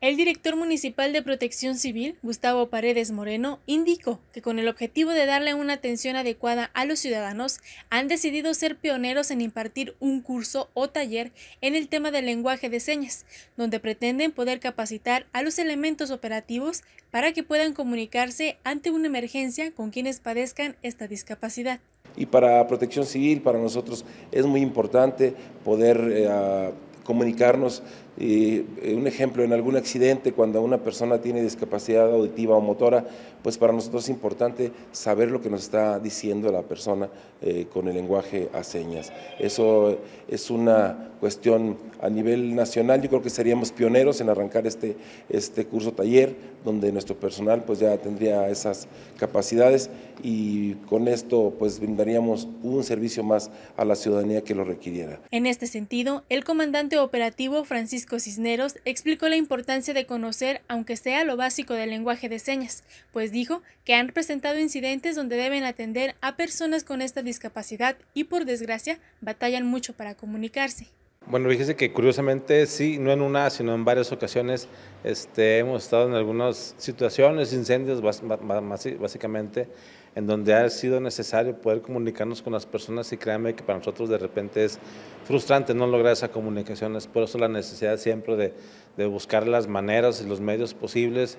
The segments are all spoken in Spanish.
El director municipal de Protección Civil, Gustavo Paredes Moreno, indicó que con el objetivo de darle una atención adecuada a los ciudadanos, han decidido ser pioneros en impartir un curso o taller en el tema del lenguaje de señas, donde pretenden poder capacitar a los elementos operativos para que puedan comunicarse ante una emergencia con quienes padezcan esta discapacidad. Y para Protección Civil, para nosotros es muy importante poder eh, comunicarnos eh, un ejemplo, en algún accidente, cuando una persona tiene discapacidad auditiva o motora, pues para nosotros es importante saber lo que nos está diciendo la persona eh, con el lenguaje a señas. Eso es una cuestión a nivel nacional, yo creo que seríamos pioneros en arrancar este, este curso taller, donde nuestro personal pues ya tendría esas capacidades y con esto pues brindaríamos un servicio más a la ciudadanía que lo requiriera. En este sentido, el comandante operativo Francisco Cisneros explicó la importancia de conocer, aunque sea lo básico del lenguaje de señas, pues dijo que han presentado incidentes donde deben atender a personas con esta discapacidad y por desgracia batallan mucho para comunicarse. Bueno, fíjese que curiosamente sí, no en una, sino en varias ocasiones este, hemos estado en algunas situaciones, incendios básicamente, en donde ha sido necesario poder comunicarnos con las personas y créanme que para nosotros de repente es frustrante no lograr esa comunicación, es por eso la necesidad siempre de, de buscar las maneras y los medios posibles.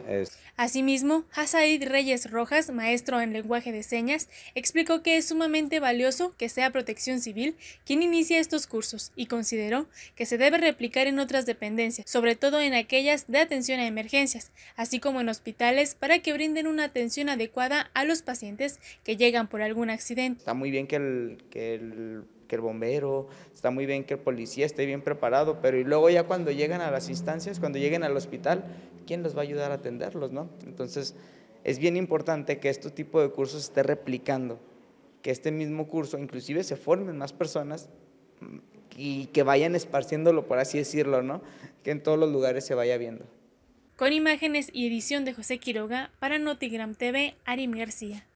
Asimismo, Hasaid Reyes Rojas, maestro en lenguaje de señas, explicó que es sumamente valioso que sea Protección Civil quien inicie estos cursos y consideró que se debe replicar en otras dependencias, sobre todo en aquellas de atención a emergencias, así como en hospitales, para que brinden una atención adecuada a los pacientes que llegan por algún accidente. Está muy bien que el, que el, bombero, está muy bien que el policía esté bien preparado, pero y luego ya cuando llegan a las instancias, cuando lleguen al hospital, ¿quién los va a ayudar a atenderlos? No? Entonces, es bien importante que este tipo de cursos esté replicando que este mismo curso inclusive se formen más personas y que vayan esparciéndolo, por así decirlo, ¿no? Que en todos los lugares se vaya viendo. Con imágenes y edición de José Quiroga, para Notigram TV, Arim García.